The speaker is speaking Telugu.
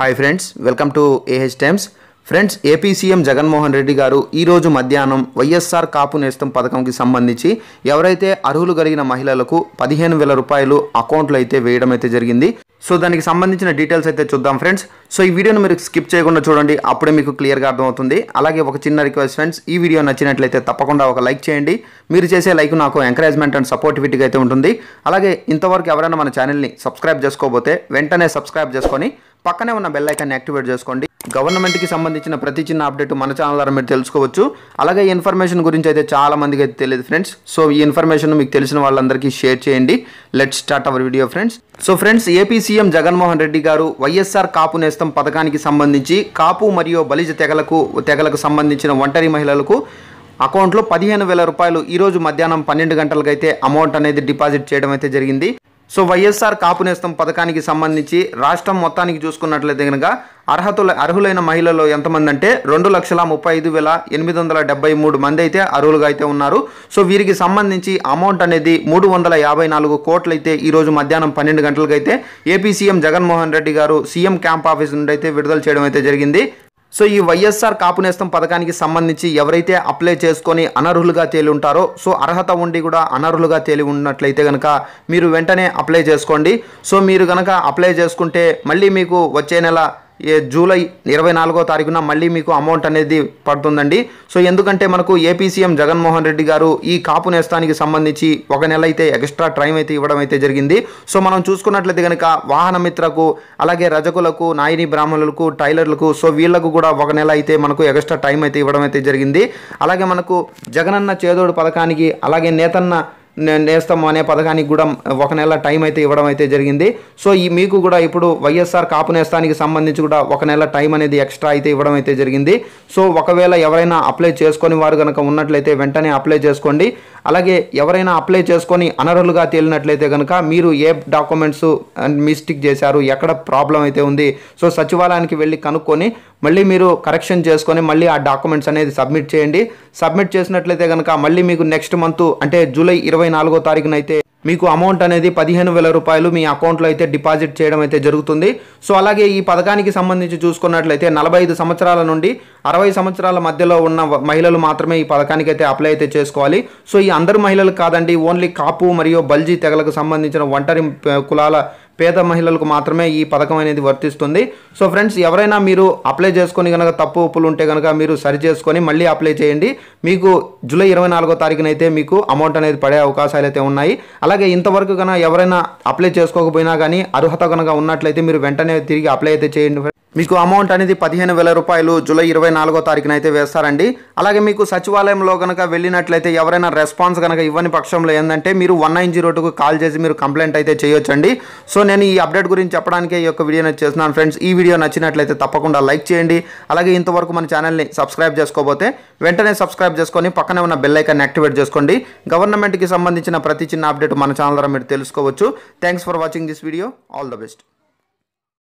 hi friends welcome to AH times friends AP CM Jaganmohan Reddy గారు ఈరోజు మధ్యాహ్నం వైఎస్ఆర్ కాపు నేస్తం పథకంకి సంబంధించి ఎవరైతే అర్హులు కలిగిన మహిళలకు పదిహేను వేల రూపాయలు అకౌంట్లో అయితే వేయడం అయితే జరిగింది సో దానికి సంబంధించిన డీటెయిల్స్ అయితే చూద్దాం ఫ్రెండ్స్ సో ఈ వీడియోను మీరు స్కిప్ చేయకుండా చూడండి అప్పుడే మీకు క్లియర్గా అర్థమవుతుంది అలాగే ఒక చిన్న రిక్వెస్ట్ ఫ్రెండ్స్ ఈ వీడియో నచ్చినట్లయితే తప్పకుండా ఒక లైక్ చేయండి మీరు చేసే లైక్ నాకు ఎంకరేజ్మెంట్ అండ్ సపోర్టివిటీగా అయితే ఉంటుంది అలాగే ఇంతవరకు ఎవరైనా మన ఛానల్ని సబ్స్క్రైబ్ చేసుకోబోతే వెంటనే సబ్స్క్రైబ్ చేసుకొని పక్కనే ఉన్న బెల్ ఐకాన్ని యాక్టివేట్ చేసుకోండి గవర్నమెంట్కి సంబంధించిన ప్రతి చిన్న అప్డేట్ మన ఛానల్ ద్వారా మీరు తెలుసుకోవచ్చు అలాగే ఈ ఇన్ఫర్మేషన్ గురించి అయితే చాలా మందికి అయితే తెలియదు ఫ్రెండ్స్ సో ఈ ఇన్ఫర్మేషన్ మీకు తెలిసిన వాళ్ళందరికీ షేర్ చేయండి let start our video friends so friends AP CM Jaganmohan Reddy గారు వైఎస్ఆర్ కాపు నేస్తం పథకానికి సంబంధించి కాపు మరియు బలిజ తెగలకు తెగలకు సంబంధించిన ఒంటరి మహిళలకు అకౌంట్లో పదిహేను వేల రూపాయలు ఈరోజు మధ్యాహ్నం పన్నెండు గంటలకైతే అమౌంట్ అనేది డిపాజిట్ చేయడం అయితే జరిగింది సో వైఎస్ఆర్ కాపునేస్తం పథకానికి సంబంధించి రాష్ట్రం మొత్తానికి చూసుకున్నట్లయితే కనుక అర్హతలు అర్హులైన మహిళల్లో ఎంతమంది అంటే రెండు లక్షల ముప్పై ఐదు వేల ఎనిమిది వందల డెబ్బై మూడు మంది అయితే అర్హులుగా అయితే ఉన్నారు సో వీరికి సంబంధించి అమౌంట్ అనేది మూడు వందల యాభై నాలుగు కోట్లు అయితే ఈరోజు మధ్యాహ్నం పన్నెండు గంటలకైతే ఏపీ సీఎం జగన్మోహన్ రెడ్డి గారు సీఎం క్యాంప్ ఆఫీస్ నుండి అయితే విడుదల చేయడం అయితే జరిగింది సో ఈ వైఎస్ఆర్ కాపునేస్తం పథకానికి సంబంధించి ఎవరైతే అప్లై చేసుకొని అనర్హులుగా తేలి ఉంటారో సో అర్హత ఉండి కూడా అనర్హులుగా తేలి ఉన్నట్లయితే కనుక మీరు వెంటనే అప్లై చేసుకోండి సో మీరు కనుక అప్లై చేసుకుంటే మళ్ళీ మీకు వచ్చే నెల జూలై ఇరవై నాలుగో తారీఖున మళ్ళీ మీకు అమౌంట్ అనేది పడుతుందండి సో ఎందుకంటే మనకు ఏపీ సీఎం జగన్మోహన్ రెడ్డి గారు ఈ కాపు నేస్తానికి సంబంధించి ఒక నెల అయితే ఎక్స్ట్రా టైం అయితే ఇవ్వడం అయితే జరిగింది సో మనం చూసుకున్నట్లయితే కనుక వాహనమిత్రకు అలాగే రజకులకు నాయని బ్రాహ్మణులకు టైలర్లకు సో వీళ్లకు కూడా ఒక నెల అయితే మనకు ఎక్స్ట్రా టైం అయితే ఇవ్వడం అయితే జరిగింది అలాగే మనకు జగనన్న చేదోడు పథకానికి అలాగే నేతన్న నేస్తాము అనే పథకానికి కూడా ఒక నెల టైం అయితే ఇవ్వడం అయితే జరిగింది సో ఈ మీకు కూడా ఇప్పుడు వైఎస్ఆర్ కాపు నేస్తానికి సంబంధించి కూడా ఒక నెల టైం అనేది ఎక్స్ట్రా అయితే ఇవ్వడం అయితే జరిగింది సో ఒకవేళ ఎవరైనా అప్లై చేసుకుని వారు కనుక ఉన్నట్లయితే వెంటనే అప్లై చేసుకోండి అలాగే ఎవరైనా అప్లై చేసుకొని అనర్హులుగా తేలినట్లయితే కనుక మీరు ఏ డాక్యుమెంట్స్ మిస్టేక్ చేశారు ఎక్కడ ప్రాబ్లం అయితే ఉంది సో సచివాలయానికి వెళ్ళి కనుక్కొని మళ్ళీ మీరు కరెక్షన్ చేసుకొని మళ్ళీ ఆ డాక్యుమెంట్స్ అనేది సబ్మిట్ చేయండి సబ్మిట్ చేసినట్లయితే కనుక మళ్ళీ మీకు నెక్స్ట్ మంత్ అంటే జూలై ఇరవై నాలుగో తారీఖునైతే అయితే మీకు అమౌంట్ అనేది పదిహేను వేల రూపాయలు మీ అకౌంట్లో అయితే డిపాజిట్ చేయడం అయితే జరుగుతుంది సో అలాగే ఈ పథకానికి సంబంధించి చూసుకున్నట్లయితే నలభై ఐదు సంవత్సరాల నుండి అరవై సంవత్సరాల మధ్యలో ఉన్న మహిళలు మాత్రమే ఈ పథకానికి అయితే అప్లై అయితే చేసుకోవాలి సో ఈ అందరు మహిళలు కాదండి ఓన్లీ కాపు మరియు బల్జీ తెగలకు సంబంధించిన ఒంటరి కులాల పేద మహిళలకు మాత్రమే ఈ పథకం అనేది వర్తిస్తుంది సో ఫ్రెండ్స్ ఎవరైనా మీరు అప్లై చేసుకొని కనుక తప్పు ఒప్పులు ఉంటే కనుక మీరు సరి చేసుకొని మళ్ళీ అప్లై చేయండి మీకు జూలై ఇరవై నాలుగో తారీఖునైతే మీకు అమౌంట్ అనేది పడే అవకాశాలు అయితే ఉన్నాయి అలాగే ఇంతవరకు కనుక ఎవరైనా అప్లై చేసుకోకపోయినా కానీ అర్హత కనుక ఉన్నట్లయితే మీరు వెంటనే తిరిగి అప్లై అయితే చేయండి మీకు అమౌంట్ అనేది పదిహేను వేల రూపాయలు జూలై ఇరవై నాలుగో తారీఖున అయితే వేస్తారండి అలాగే మీకు సచివాలయంలో కనుక వెళ్ళినట్లయితే ఎవరైనా రెస్పాన్స్ కనుక ఇవ్వని పక్షంలో ఏంటంటే మీరు వన్ నైన్ జీరో టూకు కాల్ చేసి మీరు కంప్లైంట్ అయితే చేయొచ్చండి సో నేను ఈ అప్డేట్ గురించి చెప్పడానికే ఈ యొక్క వీడియోని చేస్తున్నాను ఫ్రెండ్స్ ఈ వీడియో నచ్చినట్లయితే తప్పకుండా లైక్ చేయండి అలాగే ఇంతవరకు మన ఛానల్ని సబ్స్క్రైబ్ చేసుకోబోతే వెంటనే సబ్స్క్రైబ్ చేసుకొని పక్కనే ఉన్న బెల్ ఐకాన్ని యాక్టివేట్ చేసుకోండి గవర్నమెంట్కి సంబంధించిన ప్రతి చిన్న అప్డేట్ మన ఛానల్ ద్వారా మీరు తెలుసుకోవచ్చు thanks for watching this video all the best